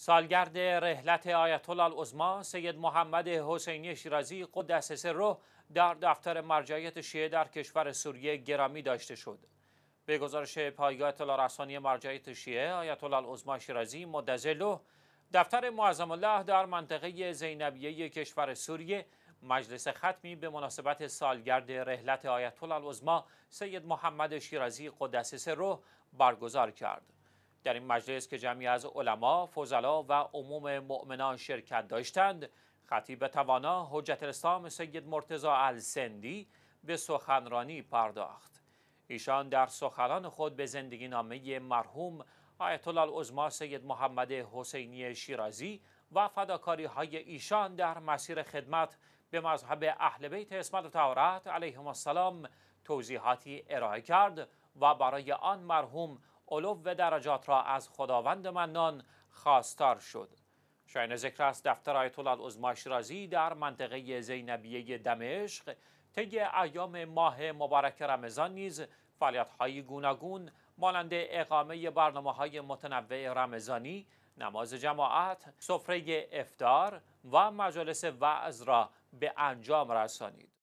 سالگرد رحلت آیت الله سید محمد حسینی شیرازی قدس سره در دفتر مرجعیت شیعه در کشور سوریه گرامی داشته شد. به گزارش پایگاه اطلاع رسانی مرجعیت شیعه آیت الله عظما شیرازی مدزلو دفتر معظم الله در منطقه زینبیه کشور سوریه مجلس ختمی به مناسبت سالگرد رحلت آیت الله سید محمد شیرازی قدس سره برگزار کرد. در این مجلس که جمعی از علما، فضلا و عموم مؤمنان شرکت داشتند، خطیب توانا حجت الاسلام سید مرتزا السندی به سخنرانی پرداخت. ایشان در سخنان خود به زندگی نامه مرحوم آیت الله العظما سید محمد حسینی شیرازی و فداکاری های ایشان در مسیر خدمت به مذهب اهل بیت اسمت و تعارت علیهم السلام توضیحاتی ارائه کرد و برای آن مرحوم علو درجات را از خداوند منان خواستار شد شاین ذکر است دفتر آیت الله عظما شیرازی در منطقه زینبیه دمشق طی ایام ماه مبارک رمضان نیز فعالیت‌های گوناگون مانند اقامه برنامه های متنوع رمضانی، نماز جماعت، سفره افتار و مجالس وعظ را به انجام رسانید.